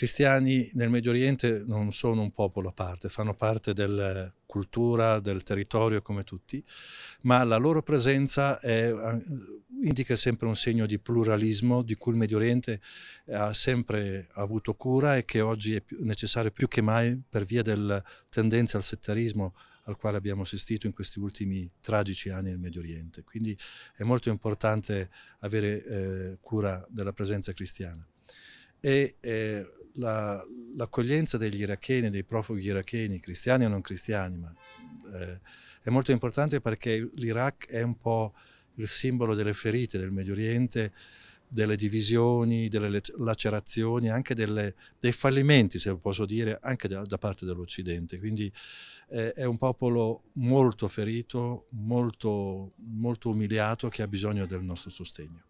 cristiani nel Medio Oriente non sono un popolo a parte, fanno parte della cultura, del territorio come tutti, ma la loro presenza è, eh, indica sempre un segno di pluralismo di cui il Medio Oriente ha sempre avuto cura e che oggi è necessario più che mai per via della tendenza al settarismo al quale abbiamo assistito in questi ultimi tragici anni nel Medio Oriente. Quindi è molto importante avere eh, cura della presenza cristiana. E, eh, la, l'accoglienza degli iracheni, dei profughi iracheni, cristiani o non cristiani, ma, eh, è molto importante perché l'Iraq è un po' il simbolo delle ferite del Medio Oriente, delle divisioni, delle lacerazioni, anche delle, dei fallimenti, se posso dire, anche da, da parte dell'Occidente. Quindi eh, è un popolo molto ferito, molto, molto umiliato che ha bisogno del nostro sostegno.